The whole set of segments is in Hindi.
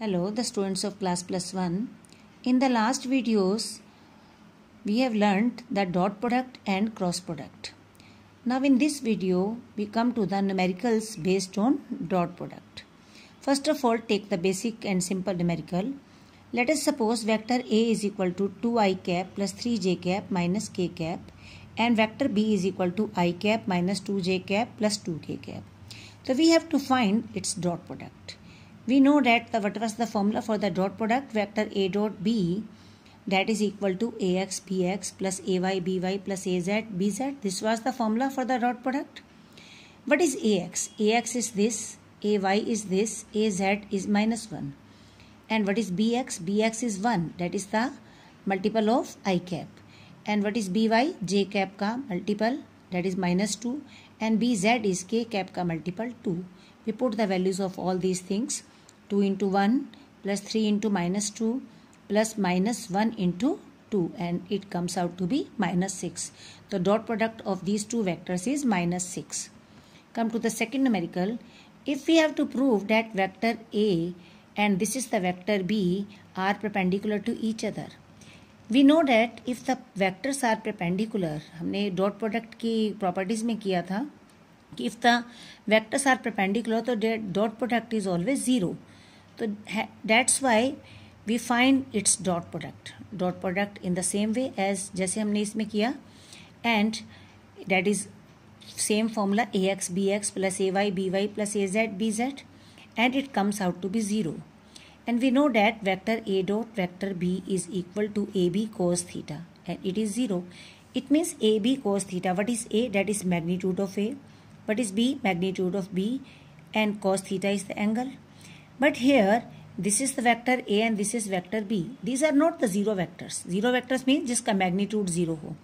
Hello, the students of class plus 1. In the last videos, we have learnt the dot product and cross product. Now in this video, we come to the numericals based on dot product. First of all, take the basic and simple numerical. Let us suppose vector A is equal to 2i cap plus 3j cap minus k cap and vector B is equal to i cap minus 2j cap plus 2k cap. So we have to find its dot product we know that the what was the formula for the dot product vector a dot b that is equal to ax bx plus ay by plus az bz this was the formula for the dot product what is ax ax is this ay is this az is minus 1 and what is bx bx is 1 that is the multiple of i cap and what is by j cap ka multiple that is minus 2 and bz is k cap ka multiple 2 we put the values of all these things two into one plus three into minus two plus minus one into two and it comes out to be minus six the dot product of these two vectors is minus six come to the second numerical if you have to prove that vector A and this is the vector B are perpendicular to each other we know that if the vectors are perpendicular हमने डॉट प्रोडक्ट की प्रॉपर्टीज में किया था कि if the vectors are perpendicular तो dot product is always zero So that's why we find its dot product. Dot product in the same way as जैसे हमने इसमें किया and that is same formula ax bx plus ay by plus az bz and it comes out to be 0 and we know that vector a dot vector b is equal to ab cos theta and it is 0 it means ab cos theta what is a that is magnitude of a what is b magnitude of b and cos theta is the angle but here, this is the vector A and this is vector B. These are not the zero vectors. Zero vectors means just jiska magnitude zero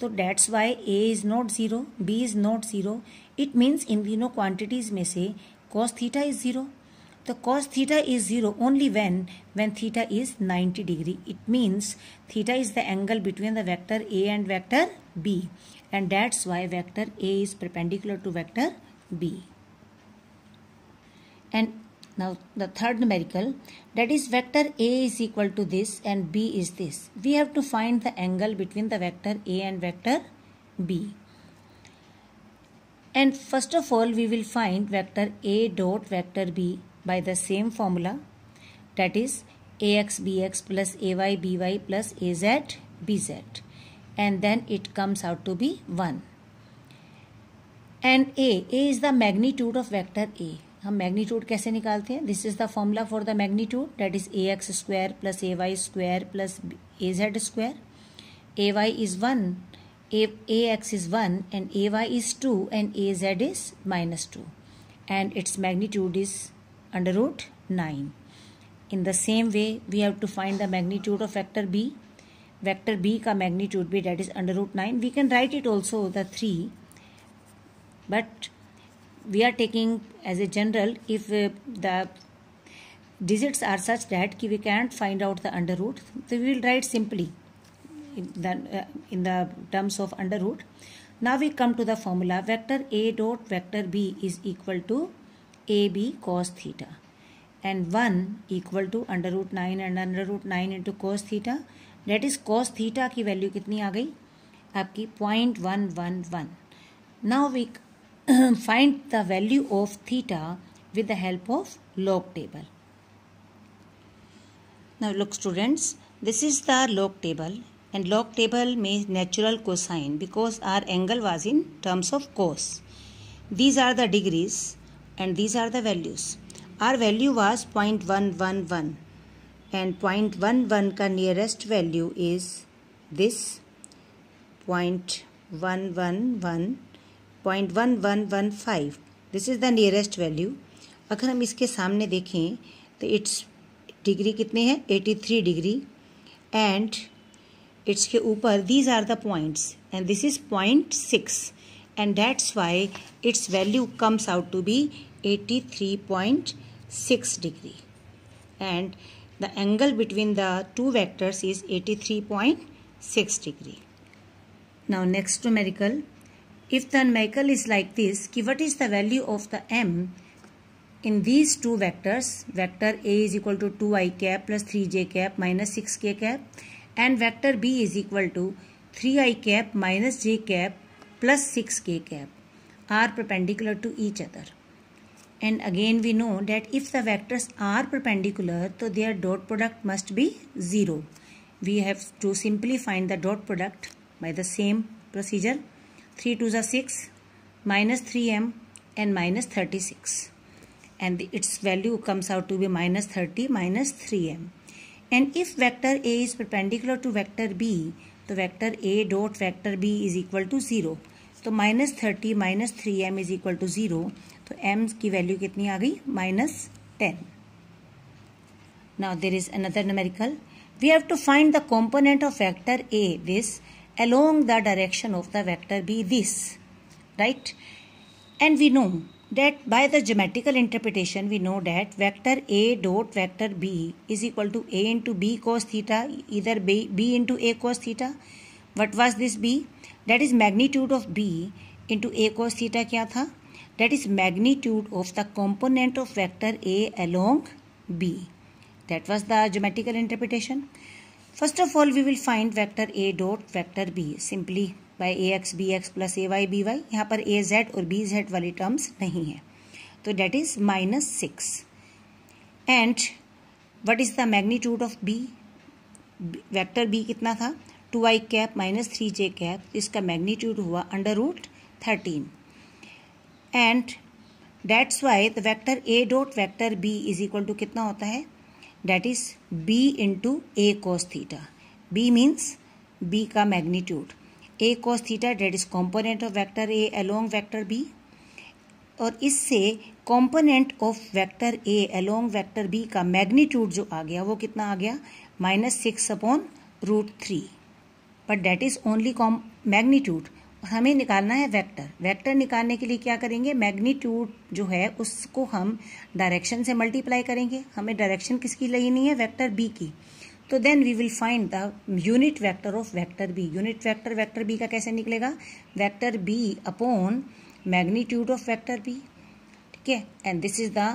So that's why A is not zero, B is not zero. It means in the you quantities may say cos theta is zero. The cos theta is zero only when, when theta is 90 degree. It means theta is the angle between the vector A and vector B. And that's why vector A is perpendicular to vector B. And now the third numerical that is vector A is equal to this and B is this. We have to find the angle between the vector A and vector B. And first of all we will find vector A dot vector B by the same formula that is ax bx plus ay by plus az bz and then it comes out to be 1 and a a is the magnitude of vector a हम मैग्नीट्यूड कैसे निकालते हैं this is the formula for the magnitude that is A X square plus A Y square plus A Z square A Y is one A X is one and A Y is two and A Z is minus two and its magnitude is under root nine in the same way we have to find the magnitude of vector B vector B का मैग्नीट्यूड भी that is under root nine we can write it also the three but we are taking as a general if uh, the digits are such that we can't find out the under root so we will write simply in the, uh, in the terms of under root now we come to the formula vector a dot vector b is equal to ab cos theta and 1 equal to under root 9 and under root 9 into cos theta that is cos theta की वैल्यू कितनी आ गई आपकी point one one one now we find the value of theta with the help of log table. Now look students, this is the log table and log table means natural cosine because our angle was in terms of cos. These are the degrees and these are the values. Our value was 0.111 and 0.11 ka nearest value is this 0.111 point one one one five this is the nearest value अगर हम इसके सामने देखें तो इट्स डिग्री कितने हैं eighty three degree and its के ऊपर these are the points and this is point six and that's why its value comes out to be eighty three point six degree the two vectors is eighty three point six degree now next numerical If Michael is like this, ki what is the value of the m in these two vectors? Vector A is equal to 2i cap plus 3j cap minus 6k cap and vector B is equal to 3i cap minus j cap plus 6k cap are perpendicular to each other. And again we know that if the vectors are perpendicular, so their dot product must be 0. We have to simply find the dot product by the same procedure. Three two ज़ा six minus three M and minus thirty six and its value comes out to be minus thirty minus three M and if vector A is perpendicular to vector B तो vector A dot vector B is equal to zero तो minus thirty minus three M is equal to zero तो एम की वैल्यू कितनी आ गई minus ten now there is another numerical we have to find the component of vector A this along the direction of the vector be this right and we know that by the geometrical interpretation we know that vector a dot vector b is equal to a into b cos theta either b, b into a cos theta what was this b that is magnitude of b into a cos theta kya tha that is magnitude of the component of vector a along b that was the geometrical interpretation first of all we will find vector A dot vector B simply by A X B X plus A Y B Y यहाँ पर ए जेड और बी जेड वाली टर्म्स नहीं है तो that is minus six and what is the magnitude of B vector B कितना था two I cap minus three J cap इसका मैग्नीट्यूड हुआ under root thirteen and that's why the vector A dot vector B is equal to कितना होता है that is B into A cos theta B means B का magnitude A cos theta that is component of vector A along vector B और इससे component of vector A along vector B का मैग्नीट्यूड जो आ गया वो कितना आ गया minus six upon root three but that is only com magnitude हमें निकालना है वेक्टर वेक्टर निकालने के लिए क्या करेंगे मैग्नीट्यूड जो है उसको हम डायरेक्शन से मल्टीप्लाई करेंगे हमें डायरेक्शन किसकी लेनी है वेक्टर बी की तो then we will find the unit vector of vector B unit vector vector B का कैसे निकलेगा vector B upon magnitude of vector B ठीक है and this is the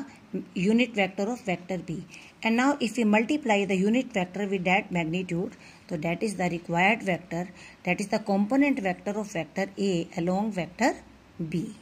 unit vector of vector B and now if you multiply the unit vector with that magnitude So that is the required vector, that is the component vector of vector A along vector B.